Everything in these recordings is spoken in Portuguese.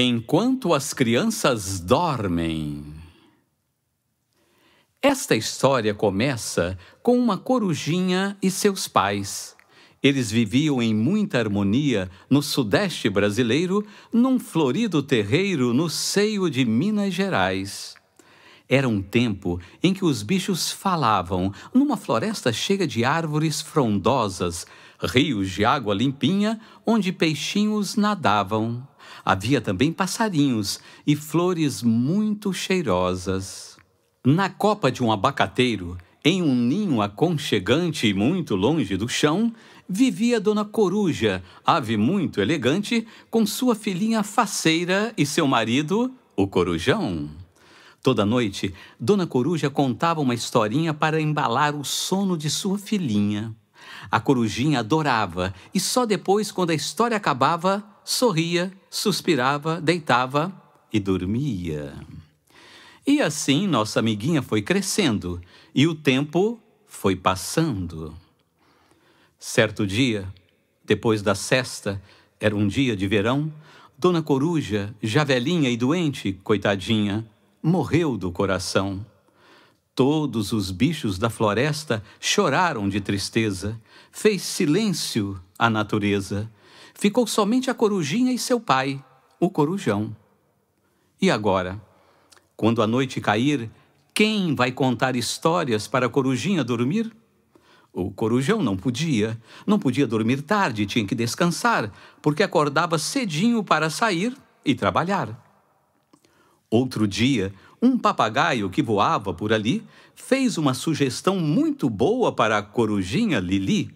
Enquanto as crianças dormem. Esta história começa com uma corujinha e seus pais. Eles viviam em muita harmonia no sudeste brasileiro, num florido terreiro no seio de Minas Gerais. Era um tempo em que os bichos falavam, numa floresta cheia de árvores frondosas, rios de água limpinha, onde peixinhos nadavam. Havia também passarinhos e flores muito cheirosas. Na copa de um abacateiro, em um ninho aconchegante e muito longe do chão, vivia Dona Coruja, ave muito elegante, com sua filhinha faceira e seu marido, o Corujão. Toda noite, Dona Coruja contava uma historinha para embalar o sono de sua filhinha. A corujinha adorava e só depois, quando a história acabava, sorria, suspirava, deitava e dormia. E assim nossa amiguinha foi crescendo e o tempo foi passando. Certo dia, depois da sesta, era um dia de verão, Dona Coruja, já velhinha e doente, coitadinha, morreu do coração. Todos os bichos da floresta choraram de tristeza, fez silêncio a natureza ficou somente a corujinha e seu pai, o corujão. E agora, quando a noite cair, quem vai contar histórias para a corujinha dormir? O corujão não podia, não podia dormir tarde, tinha que descansar, porque acordava cedinho para sair e trabalhar. Outro dia, um papagaio que voava por ali fez uma sugestão muito boa para a corujinha Lili.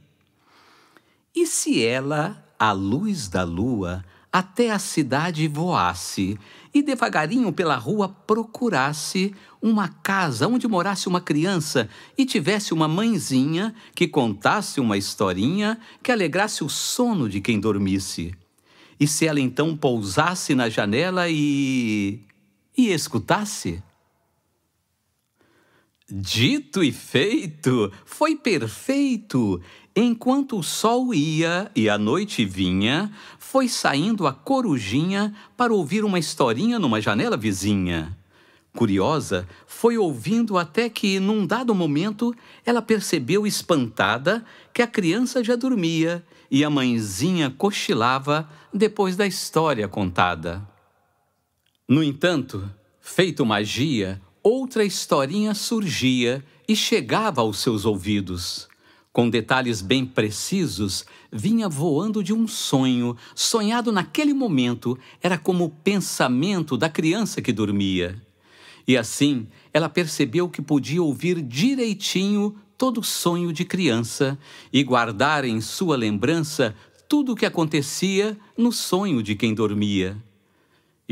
E se ela à luz da lua, até a cidade voasse e devagarinho pela rua procurasse uma casa onde morasse uma criança e tivesse uma mãezinha que contasse uma historinha que alegrasse o sono de quem dormisse. E se ela então pousasse na janela e. e escutasse? Dito e feito, foi perfeito. Enquanto o sol ia e a noite vinha, foi saindo a corujinha para ouvir uma historinha numa janela vizinha. Curiosa, foi ouvindo até que, num dado momento, ela percebeu espantada que a criança já dormia e a mãezinha cochilava depois da história contada. No entanto, feito magia, outra historinha surgia e chegava aos seus ouvidos com detalhes bem precisos, vinha voando de um sonho, sonhado naquele momento, era como o pensamento da criança que dormia. E assim, ela percebeu que podia ouvir direitinho todo sonho de criança e guardar em sua lembrança tudo o que acontecia no sonho de quem dormia.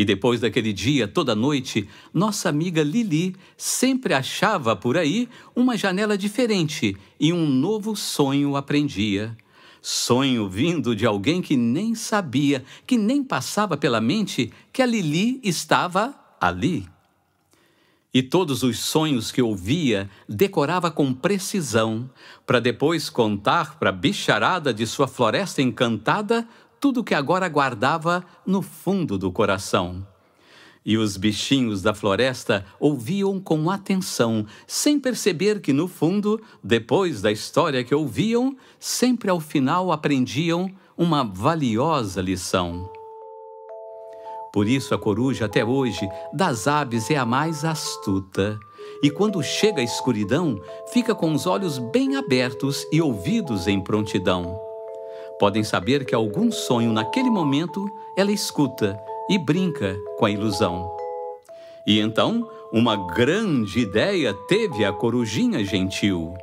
E depois daquele dia, toda noite, nossa amiga Lili sempre achava por aí uma janela diferente e um novo sonho aprendia. Sonho vindo de alguém que nem sabia, que nem passava pela mente que a Lili estava ali. E todos os sonhos que ouvia decorava com precisão, para depois contar para a bicharada de sua floresta encantada tudo o que agora guardava no fundo do coração. E os bichinhos da floresta ouviam com atenção, sem perceber que, no fundo, depois da história que ouviam, sempre ao final aprendiam uma valiosa lição. Por isso, a coruja, até hoje, das aves é a mais astuta. E quando chega a escuridão, fica com os olhos bem abertos e ouvidos em prontidão podem saber que algum sonho naquele momento ela escuta e brinca com a ilusão. E então, uma grande ideia teve a corujinha gentil: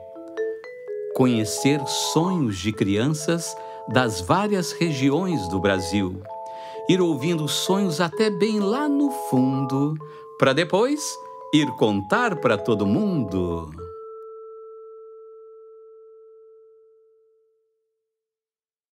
conhecer sonhos de crianças das várias regiões do Brasil, ir ouvindo sonhos até bem lá no fundo, para depois ir contar para todo mundo.